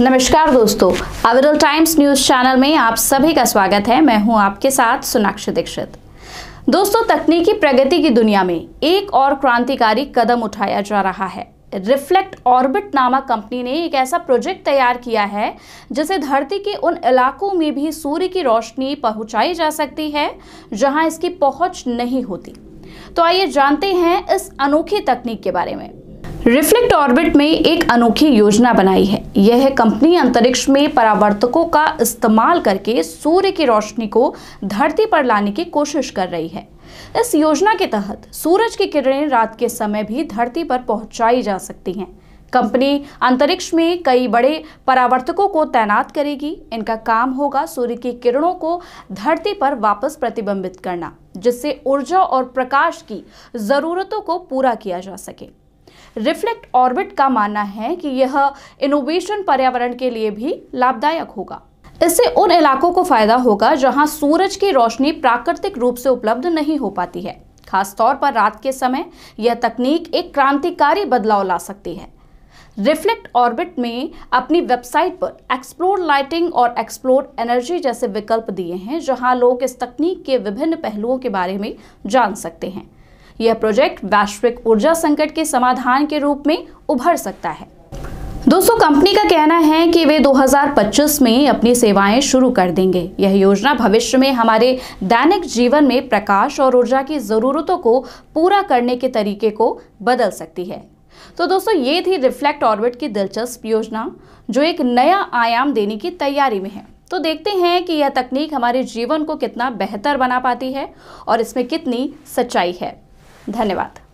नमस्कार दोस्तों अविरल टाइम्स न्यूज चैनल में आप सभी का स्वागत है मैं हूं आपके साथ सोनाक्षी दीक्षित दोस्तों तकनीकी प्रगति की दुनिया में एक और क्रांतिकारी कदम उठाया जा रहा है रिफ्लेक्ट ऑर्बिट नामक कंपनी ने एक ऐसा प्रोजेक्ट तैयार किया है जिसे धरती के उन इलाकों में भी सूर्य की रोशनी पहुंचाई जा सकती है जहां इसकी पहुंच नहीं होती तो आइए जानते हैं इस अनोखी तकनीक के बारे में रिफ्लेक्ट ऑर्बिट में एक अनोखी योजना बनाई है यह कंपनी अंतरिक्ष में परावर्तकों का इस्तेमाल करके सूर्य की रोशनी को धरती पर लाने की कोशिश कर रही है इस योजना के तहत सूरज की किरणें रात के समय भी धरती पर पहुंचाई जा सकती हैं कंपनी अंतरिक्ष में कई बड़े परावर्तकों को तैनात करेगी इनका काम होगा सूर्य की किरणों को धरती पर वापस प्रतिबिंबित करना जिससे ऊर्जा और प्रकाश की ज़रूरतों को पूरा किया जा सके रिफ्लेक्ट ऑर्बिट का मानना है कि यह इनोवेशन पर्यावरण के लिए भी लाभदायक होगा इससे उन इलाकों को फायदा होगा जहां सूरज की रोशनी प्राकृतिक रूप से उपलब्ध नहीं हो पाती है खासतौर पर रात के समय यह तकनीक एक क्रांतिकारी बदलाव ला सकती है रिफ्लेक्ट ऑर्बिट में अपनी वेबसाइट पर एक्सप्लोर लाइटिंग और एक्सप्लोर एनर्जी जैसे विकल्प दिए हैं जहां लोग इस तकनीक के विभिन्न पहलुओं के बारे में जान सकते हैं यह प्रोजेक्ट वैश्विक ऊर्जा संकट के समाधान के रूप में उभर सकता है दोस्तों कंपनी का कहना है कि वे 2025 में अपनी सेवाएं शुरू कर देंगे यह योजना भविष्य में हमारे दैनिक जीवन में प्रकाश और ऊर्जा की ज़रूरतों को पूरा करने के तरीके को बदल सकती है तो दोस्तों ये थी रिफ्लेक्ट ऑर्बिट की दिलचस्प योजना जो एक नया आयाम देने की तैयारी में है तो देखते हैं कि यह तकनीक हमारे जीवन को कितना बेहतर बना पाती है और इसमें कितनी सच्चाई है धन्यवाद